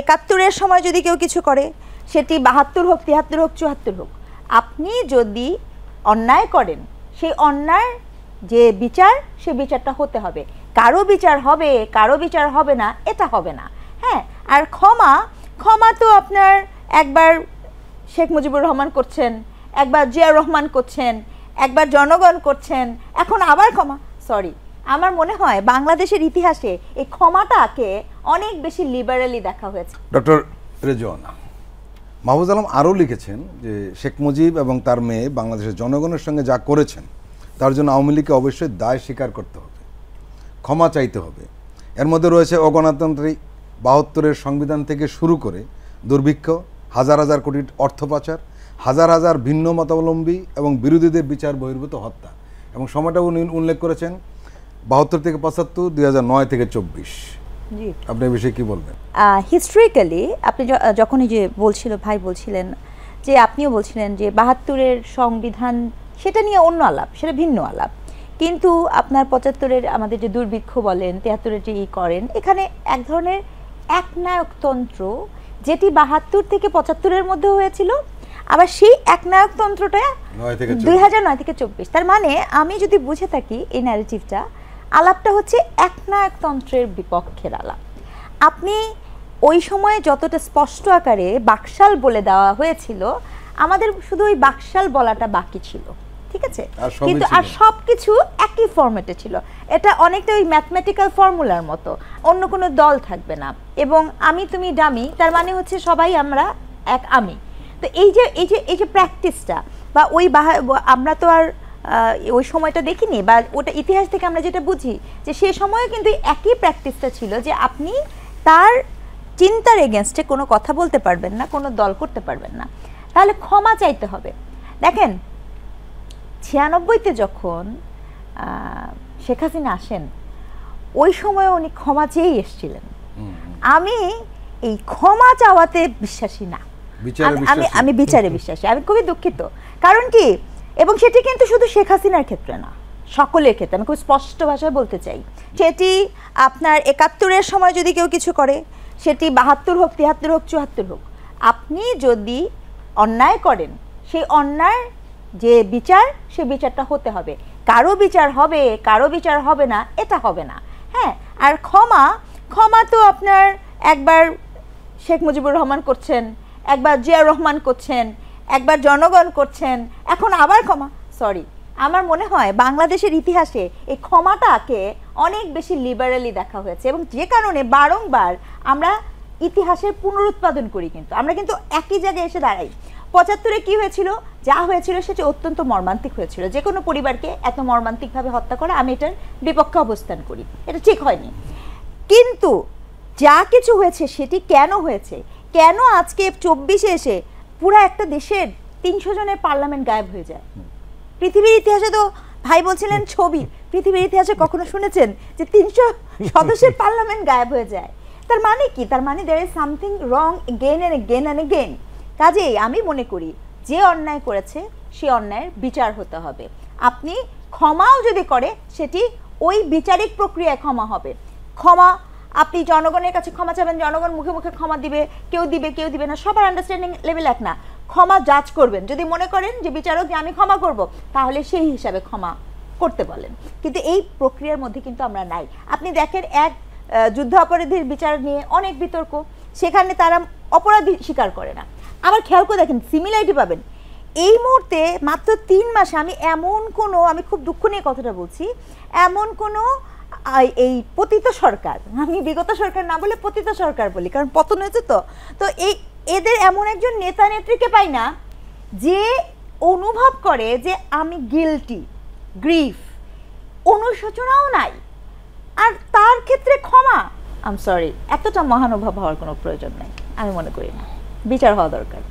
একাত্তরের সময় যদি কেউ কিছু করে সেটি বাহাত্তর হোক তিয়াত্তর হোক চুহাত্তর হোক আপনি যদি অন্যায় করেন সেই অন্যায় যে বিচার সে বিচারটা হতে হবে কারো বিচার হবে কারো বিচার হবে না এটা হবে না হ্যাঁ আর ক্ষমা ক্ষমা তো আপনার একবার শেখ মুজিবুর রহমান করছেন একবার জিয়া রহমান করছেন একবার জনগণ করছেন এখন আবার ক্ষমা সরি আমার মনে হয় বাংলাদেশের ইতিহাসে এই ক্ষমাটাকে অনেক বেশি লিবারালি দেখা হয়েছে ডক্টর রেজওয়ানা মাহবুজ আলম আরও লিখেছেন যে শেখ মুজিব এবং তার মেয়ে বাংলাদেশের জনগণের সঙ্গে যা করেছেন তার জন্য আওয়ামী লীগকে অবশ্যই দায় স্বীকার করতে হবে ক্ষমা চাইতে হবে এর মধ্যে রয়েছে অগণতান্ত্রিক বাহাত্তরের সংবিধান থেকে শুরু করে দুর্ভিক্ষ হাজার হাজার কোটি অর্থ পাচার হাজার হাজার ভিন্ন মতাবলম্বী এবং বিরোধীদের বিচার বহির্ভূত হত্যা এবং সময়টা উনি উল্লেখ করেছেন বাহাত্তর থেকে পঁচাত্তর দুই নয় থেকে চব্বিশ আপনি বিষয়ে কি বলবেন হিস্ট্রিক্যালি আপনি যখন যে বলছিল ভাই বলছিলেন যে আপনিও বলছিলেন যে বাহাত্তরের সংবিধান সেটা নিয়ে অন্য আলাপ সেটা ভিন্ন আলাপ কিন্তু আপনার পঁচাত্তরের আমাদের যে দুর্ভিক্ষ বলেন তেহাত্তরের যে ই করেন এখানে এক ধরনের একনায়কতন্ত্র যেটি বাহাত্তর থেকে পঁচাত্তরের মধ্যে হয়েছিল আবার সেই একনায়কতন্ত্রটা দুই হাজার নয় থেকে চব্বিশ তার মানে আমি যদি বুঝে থাকি এই ন্যারেটিভটা আলাপটা হচ্ছে একনায়কতন্ত্রের বিপক্ষের আলাপ আপনি ওই সময়ে যতটা স্পষ্ট আকারে বাকশাল বলে দেওয়া হয়েছিল আমাদের শুধু ওই বাকশাল বলাটা বাকি ছিল ঠিক আছে কিন্তু আর সব কিছু একই ফর্মেটে ছিল এটা অনেকটা ওই ম্যাথমেটিক্যাল ফর্মুলার মতো অন্য কোনো দল থাকবে না এবং আমি তুমি ডামি তার মানে হচ্ছে সবাই আমরা এক আমি তো এই যে এই যে এই যে প্র্যাকটিসটা বা ওই আমরা তো আর ওই সময়টা দেখিনি বা ওটা ইতিহাস থেকে আমরা যেটা বুঝি যে সে সময়ে কিন্তু একই প্র্যাকটিসটা ছিল যে আপনি তার চিন্তার এগেনস্টে কোনো কথা বলতে পারবেন না কোনো দল করতে পারবেন না তাহলে ক্ষমা চাইতে হবে দেখেন ছিয়ানব্বইতে যখন শেখ হাসিনা আসেন ওই সময় উনি ক্ষমা চেয়েই এসছিলেন আমি এই ক্ষমা চাওয়াতে বিশ্বাসী না আমি আমি বিচারে বিশ্বাসী আমি খুবই দুঃখিত কারণ কি এবং সেটি কিন্তু শুধু শেখ হাসিনার ক্ষেত্রে না সকলের ক্ষেত্রে আমি খুব স্পষ্ট ভাষায় বলতে চাই সেটি আপনার একাত্তরের সময় যদি কেউ কিছু করে সেটি বাহাত্তর হোক তিয়াত্তর হোক চুহাত্তর হোক আপনি যদি অন্যায় করেন সেই অন্যায় যে বিচার সে বিচারটা হতে হবে কারো বিচার হবে কারো বিচার হবে না এটা হবে না হ্যাঁ আর ক্ষমা ক্ষমা তো আপনার একবার শেখ মুজিবুর রহমান করছেন একবার জিয়া রহমান করছেন একবার জনগণ করছেন এখন আবার ক্ষমা সরি আমার মনে হয় বাংলাদেশের ইতিহাসে এই ক্ষমাটাকে অনেক বেশি লিবারালি দেখা হয়েছে এবং যে কারণে বারংবার আমরা ইতিহাসের পুনরুৎপাদন করি কিন্তু আমরা কিন্তু একই জায়গায় এসে দাঁড়াই পঁচাত্তরে কি হয়েছিল যা হয়েছিল সেটি অত্যন্ত মর্মান্তিক হয়েছিল যে কোনো পরিবারকে এত মর্মান্তিকভাবে হত্যা করা আমি এটার বিপক্ষে অবস্থান করি এটা ঠিক হয়নি কিন্তু যা কিছু হয়েছে সেটি কেন হয়েছে কেন আজকে চব্বিশে এসে পুরো একটা দেশের তিনশো জনের পার্লামেন্ট গায়েব হয়ে যায় পৃথিবীর ইতিহাসে তো ভাই বলছিলেন ছবি পৃথিবীর ইতিহাসে কখনো শুনেছেন যে তিনশো সদস্যের পার্লামেন্ট গায়েব হয়ে যায় তার মানে কি তার মানে there is something wrong again and again and again কাজেই আমি মনে করি যে অন্যায় করেছে সে অন্যায়ের বিচার হতে হবে আপনি ক্ষমাও যদি করে সেটি ওই বিচারিক প্রক্রিয়ায় ক্ষমা হবে ক্ষমা আপনি জনগণের কাছে ক্ষমা চাবেন জনগণ মুখে মুখে ক্ষমা দিবে কেউ দিবে কেউ দিবে না সবার আন্ডারস্ট্যান্ডিং লেভেল এক না ক্ষমা জাজ করবেন যদি মনে করেন যে বিচারক যে আমি ক্ষমা করব তাহলে সেই হিসাবে ক্ষমা করতে বলেন কিন্তু এই প্রক্রিয়ার মধ্যে কিন্তু আমরা নাই আপনি দেখেন এক যুদ্ধ অপরাধীর বিচার নিয়ে অনেক বিতর্ক সেখানে তারা অপরাধী স্বীকার করে না আবার খেয়াল করে দেখেন সিমিলারিটি পাবেন এই মুহূর্তে মাত্র তিন মাসে আমি এমন কোনো আমি খুব দুঃখ নিয়ে কথাটা বলছি এমন কোনো এই পতিত সরকার আমি বিগত সরকার না বলে পতিত সরকার বলি কারণ পতন হয়েছে তো তো এই এদের এমন একজন নেতা নেত্রীকে পাই না যে অনুভব করে যে আমি গিলটি গ্রিফ অনুশোচনাও নাই আর তার ক্ষেত্রে ক্ষমা আম সরি এতটা মহানুভব হওয়ার কোনো প্রয়োজন নেই আমি মনে করি না বিচার হওয়া দরকার